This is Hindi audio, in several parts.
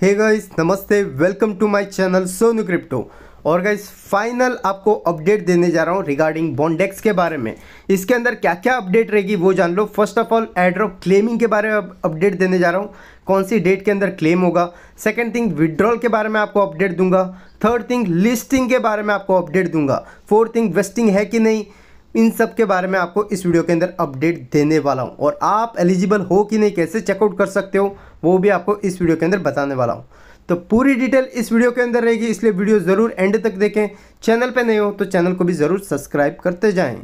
हे गाइस नमस्ते welcome to my channel Sonu crypto और गाइस फाइनल आपको अपडेट देने जा रहा हूँ रिगार्डिंग बॉन्डेक्स के बारे में इसके अंदर क्या क्या अपडेट रहेगी वो जान लो first of all airdrop claiming के बारे में अपडेट देने जा रहा हूँ कौन सी डेट के अंदर क्लेम होगा सेकेंड थिंग विड्रॉल के बारे में आपको अपडेट दूंगा थर्ड थिंग लिस्टिंग के बारे में आपको अपडेट दूंगा फोर्थ थिंग वेस्टिंग है कि नहीं इन सब के बारे में आपको इस वीडियो के अंदर अपडेट देने वाला हूँ और आप एलिजिबल हो कि नहीं कैसे चेकआउट कर सकते हो वो भी आपको इस वीडियो के अंदर बताने वाला हूँ तो पूरी डिटेल इस वीडियो के अंदर रहेगी इसलिए वीडियो ज़रूर एंड तक देखें चैनल पर नहीं हो तो चैनल को भी ज़रूर सब्सक्राइब करते जाएँ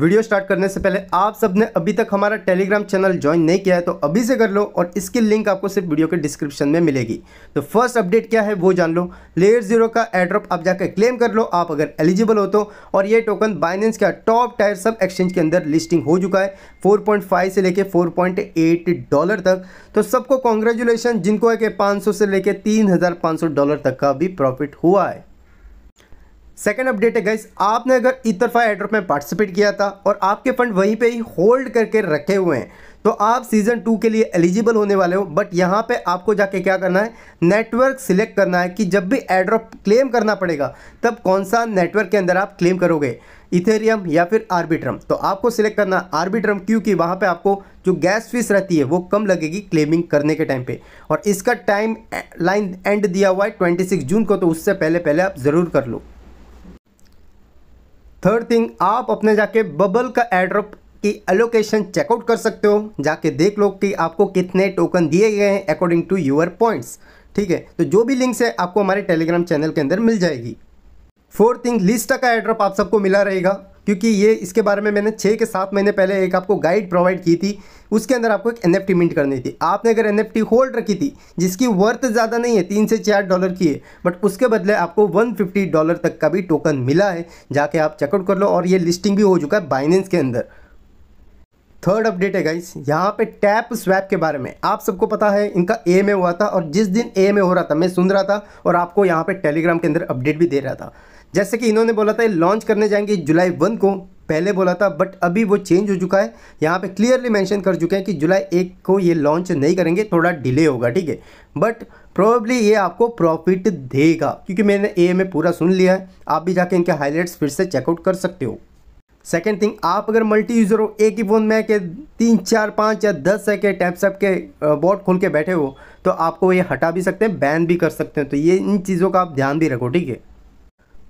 वीडियो स्टार्ट करने से पहले आप सब ने अभी तक हमारा टेलीग्राम चैनल ज्वाइन नहीं किया है तो अभी से कर लो और इसकी लिंक आपको सिर्फ वीडियो के डिस्क्रिप्शन में मिलेगी तो फर्स्ट अपडेट क्या है वो जान लो लेयर जीरो का एड्रॉप आप जाकर क्लेम कर लो आप अगर एलिजिबल हो तो और ये टोकन बाइनेंस का टॉप टायर सब एक्सचेंज के अंदर लिस्टिंग हो चुका है फोर से लेकर फोर डॉलर तक तो सबको कॉन्ग्रेचुलेसन जिनको है कि पाँच से लेकर तीन डॉलर तक का भी प्रॉफिट हुआ है सेकेंड अपडेट है गाइस आपने अगर इतरफा एड्रॉप में पार्टिसिपेट किया था और आपके फंड वहीं पे ही होल्ड करके रखे हुए हैं तो आप सीज़न टू के लिए एलिजिबल होने वाले हो बट यहाँ पे आपको जाके क्या करना है नेटवर्क सिलेक्ट करना है कि जब भी एड्रॉप क्लेम करना पड़ेगा तब कौन सा नेटवर्क के अंदर आप क्लेम करोगे इथेरियम या फिर आर्बिट्रम तो आपको सिलेक्ट करना है आर्बिट्रम क्योंकि वहाँ पे आपको जो गैस फीस रहती है वो कम लगेगी क्लेमिंग करने के टाइम पे और इसका टाइम लाइन एंड दिया हुआ है 26 जून को तो उससे पहले पहले आप ज़रूर कर लो थर्ड थिंग आप अपने जाके बबल का एड्रॉप की एलोकेशन चेकआउट कर सकते हो जाके देख लो कि आपको कितने टोकन दिए गए हैं अकॉर्डिंग टू यूअर पॉइंट्स ठीक है तो जो भी लिंक्स है आपको हमारे टेलीग्राम चैनल के अंदर मिल जाएगी फोर्थ थिंग लिस्टा का एड्रॉप आप सबको मिला रहेगा क्योंकि ये इसके बारे में मैंने छः के सात महीने पहले एक आपको गाइड प्रोवाइड की थी उसके अंदर आपको एक एन मिंट करनी थी आपने अगर एन होल्ड रखी थी जिसकी वर्थ ज़्यादा नहीं है तीन से चार डॉलर की है बट उसके बदले आपको 150 डॉलर तक का भी टोकन मिला है जाके आप चेकआउट कर लो और ये लिस्टिंग भी हो चुका है बाइनेंस के अंदर थर्ड अपडेट है गाइस यहाँ पे टैप स्वैप के बारे में आप सबको पता है इनका ए में हुआ था और जिस दिन ए में हो रहा था मैं सुन रहा था और आपको यहाँ पे टेलीग्राम के अंदर अपडेट भी दे रहा था जैसे कि इन्होंने बोला था लॉन्च करने जाएंगे जुलाई वन को पहले बोला था बट अभी वो चेंज हो चुका है यहाँ पे क्लियरली मेंशन कर चुके हैं कि जुलाई एक को ये लॉन्च नहीं करेंगे थोड़ा डिले होगा ठीक है बट प्रोबेबली ये आपको प्रॉफिट देगा क्योंकि मैंने ए में पूरा सुन लिया है आप भी जाके इनके हाईलाइट्स फिर से चेकआउट कर सकते हो सेकेंड थिंग आप अगर मल्टी यूज़र हो एक ही फ़ोन में के तीन चार पाँच या दस है के टैपसअप के बोर्ड खोल के बैठे हो तो आपको ये हटा भी सकते हैं बैन भी कर सकते हैं तो ये इन चीज़ों का आप ध्यान भी रखो ठीक है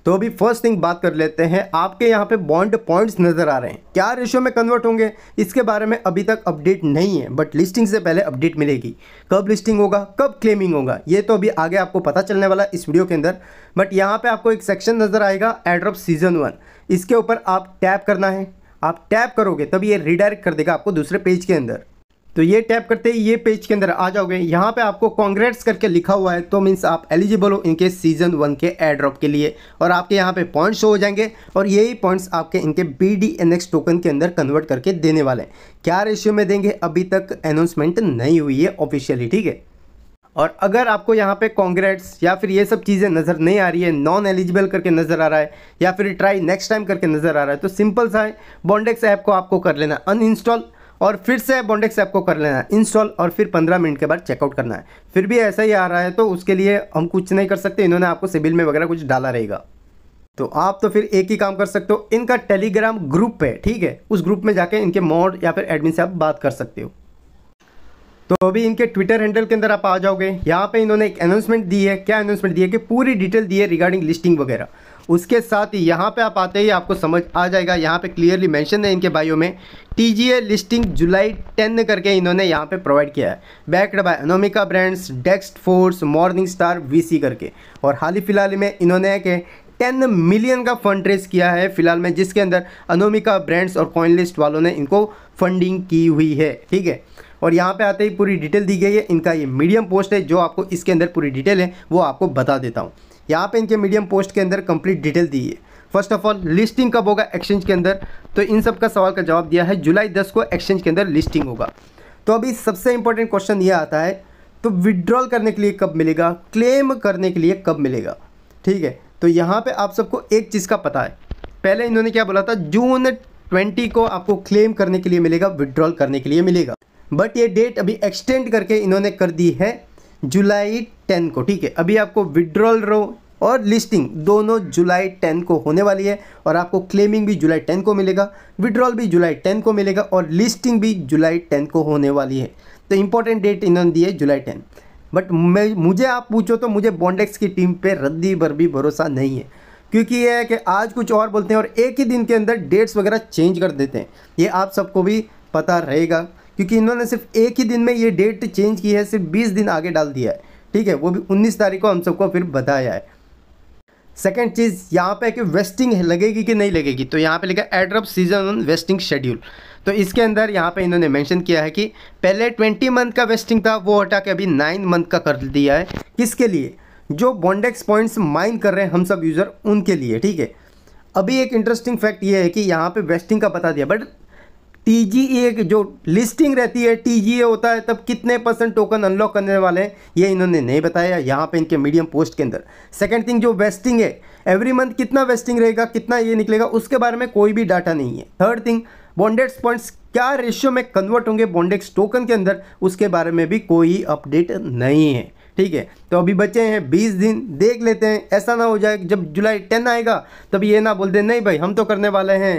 तो अभी फर्स्ट थिंग बात कर लेते हैं आपके यहाँ पे बॉन्ड पॉइंट्स नज़र आ रहे हैं क्या रेशियो में कन्वर्ट होंगे इसके बारे में अभी तक अपडेट नहीं है बट लिस्टिंग से पहले अपडेट मिलेगी कब लिस्टिंग होगा कब क्लेमिंग होगा ये तो अभी आगे आपको पता चलने वाला इस वीडियो के अंदर बट यहाँ पर आपको एक सेक्शन नज़र आएगा एड्रॉप सीजन वन इसके ऊपर आप टैप करना है आप टैप करोगे तब ये रिडायरेक्ट कर देगा आपको दूसरे पेज के अंदर तो ये टैप करते ही ये पेज के अंदर आ जाओगे यहाँ पे आपको कॉन्ग्रेट्स करके लिखा हुआ है तो मीन्स आप एलिजिबल हो इनके सीजन वन के एड्रॉप ड्रॉप के लिए और आपके यहाँ पे पॉइंट्स शो हो जाएंगे और यही पॉइंट्स आपके इनके B D N X token के अंदर कन्वर्ट करके देने वाले हैं क्या रेशियो में देंगे अभी तक अनाउंसमेंट नहीं हुई है ऑफिशियली ठीक है और अगर आपको यहाँ पे कॉन्ग्रेट्स या फिर ये सब चीज़ें नज़र नहीं आ रही है नॉन एलिजिबल करके नज़र आ रहा है या फिर ट्राई नेक्स्ट टाइम करके नज़र आ रहा है तो सिंपल सा है बॉन्डेक्स ऐप को आपको कर लेना अनइंस्टॉल और फिर से बॉन्डेक्स ऐप को कर लेना है इंस्टॉल और फिर पंद्रह मिनट के बाद चेकआउट करना है फिर भी ऐसा ही आ रहा है तो उसके लिए हम कुछ नहीं कर सकते इन्होंने आपको सिबिल में वगैरह कुछ डाला रहेगा तो आप तो फिर एक ही काम कर सकते हो इनका टेलीग्राम ग्रुप है ठीक है उस ग्रुप में जाके इनके मॉड या फिर एडमिन से आप बात कर सकते हो तो अभी इनके ट्विटर हैंडल के अंदर आप आ जाओगे यहाँ पे इन्होंने एक अनाउंसमेंट दी है क्या अनाउंसमेंट दी है कि पूरी डिटेल दी है रिगार्डिंग लिस्टिंग वगैरह उसके साथ ही यहाँ पे आप आते ही आपको समझ आ जाएगा यहाँ पे क्लियरली मेंशन है इनके बायो में टी लिस्टिंग जुलाई 10 करके इन्होंने यहाँ पे प्रोवाइड किया है बैक्ड बाय अनोमिका ब्रांड्स डेस्ट फोर्स मॉर्निंग स्टार वी करके और हाल ही फिलहाल में इन्होंने के टेन मिलियन का फंड रेस किया है फिलहाल में जिसके अंदर अनोमिका ब्रांड्स और कॉइन लिस्ट वालों ने इनको फंडिंग की हुई है ठीक है और यहाँ पे आते ही पूरी डिटेल दी गई है इनका ये मीडियम पोस्ट है जो आपको इसके अंदर पूरी डिटेल है वो आपको बता देता हूँ यहाँ पे इनके मीडियम पोस्ट के अंदर कंप्लीट डिटेल दी है फर्स्ट ऑफ ऑल लिस्टिंग कब होगा एक्सचेंज के अंदर तो इन सब का सवाल का जवाब दिया है जुलाई दस को एक्सचेंज के अंदर लिस्टिंग होगा तो अभी सबसे इंपॉर्टेंट क्वेश्चन यह आता है तो विड्रॉल करने के लिए कब मिलेगा क्लेम करने के लिए कब मिलेगा ठीक है तो यहाँ पर आप सबको एक चीज़ का पता है पहले इन्होंने क्या बोला था जून ट्वेंटी को आपको क्लेम करने के लिए मिलेगा विड्रॉल करने के लिए मिलेगा बट ये डेट अभी एक्सटेंड करके इन्होंने कर दी है जुलाई टेन को ठीक है अभी आपको विड्रॉल रो और लिस्टिंग दोनों जुलाई टेन को होने वाली है और आपको क्लेमिंग भी जुलाई टेन को मिलेगा विड्रॉल भी जुलाई टेन को मिलेगा और लिस्टिंग भी जुलाई टेन को होने वाली है तो इंपॉर्टेंट डेट इन्होंने दी है जुलाई टेन बट मैं मुझे आप पूछो तो मुझे बॉन्डेक्स की टीम पर रद्दी भर भी भरोसा नहीं है क्योंकि यह है कि आज कुछ और बोलते हैं और एक ही दिन के अंदर डेट्स वगैरह चेंज कर देते हैं ये आप सबको भी पता रहेगा क्योंकि इन्होंने सिर्फ एक ही दिन में ये डेट चेंज की है सिर्फ बीस दिन आगे डाल दिया है ठीक है वो भी उन्नीस तारीख को हम सबको फिर बताया है सेकेंड चीज़ यहाँ पे कि वेस्टिंग लगेगी कि नहीं लगेगी तो यहाँ पे लिखा airdrop season on vesting schedule तो इसके अंदर यहाँ पे इन्होंने मेंशन किया है कि पहले ट्वेंटी मंथ का वेस्टिंग था वो हटा के अभी नाइन मंथ का कर दिया है किसके लिए जो बॉन्डेक्स पॉइंट्स माइन कर रहे हैं हम सब यूज़र उनके लिए ठीक है अभी एक इंटरेस्टिंग फैक्ट ये है कि यहाँ पे वेस्टिंग का बता दिया बट टीजीए e की जो लिस्टिंग रहती है टीजीए e होता है तब कितने परसेंट टोकन अनलॉक करने वाले हैं ये इन्होंने नहीं बताया यहाँ पे इनके मीडियम पोस्ट के अंदर सेकंड थिंग जो वेस्टिंग है एवरी मंथ कितना वेस्टिंग रहेगा कितना ये निकलेगा उसके बारे में कोई भी डाटा नहीं है थर्ड थिंग बॉन्डेड पॉइंट्स क्या रेशियो में कन्वर्ट होंगे बॉन्डेक्स टोकन के अंदर उसके बारे में भी कोई अपडेट नहीं है ठीक है तो अभी बचे हैं बीस दिन देख लेते हैं ऐसा ना हो जाए जब जुलाई टेन आएगा तब ये ना बोल नहीं भाई हम तो करने वाले हैं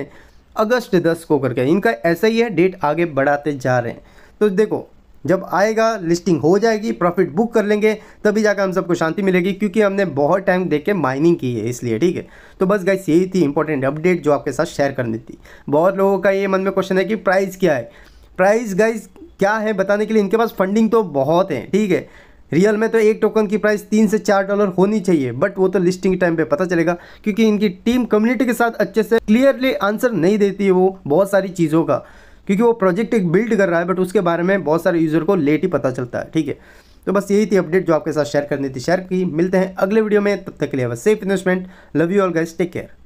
अगस्त दस को करके इनका ऐसा ही है डेट आगे बढ़ाते जा रहे हैं तो देखो जब आएगा लिस्टिंग हो जाएगी प्रॉफिट बुक कर लेंगे तभी जाकर हम सबको शांति मिलेगी क्योंकि हमने बहुत टाइम देख के माइनिंग की है इसलिए ठीक है तो बस गाइस यही थी इंपॉर्टेंट अपडेट जो आपके साथ शेयर करनी थी बहुत लोगों का ये मन में क्वेश्चन है कि प्राइस क्या है प्राइस गाइस क्या है बताने के लिए इनके पास फंडिंग तो बहुत है ठीक है रियल में तो एक टोकन की प्राइस तीन से चार डॉलर होनी चाहिए बट वो तो लिस्टिंग टाइम पे पता चलेगा क्योंकि इनकी टीम कम्युनिटी के साथ अच्छे से क्लियरली आंसर नहीं देती है वो बहुत सारी चीज़ों का क्योंकि वो प्रोजेक्ट एक बिल्ड कर रहा है बट उसके बारे में बहुत सारे यूज़र को लेट ही पता चलता है ठीक है तो बस यही थी अपडेट जो आपके साथ शेयर करनी थी शेयर की मिलते हैं अगले वीडियो में तब तक के लिए safe investment love you all guys take care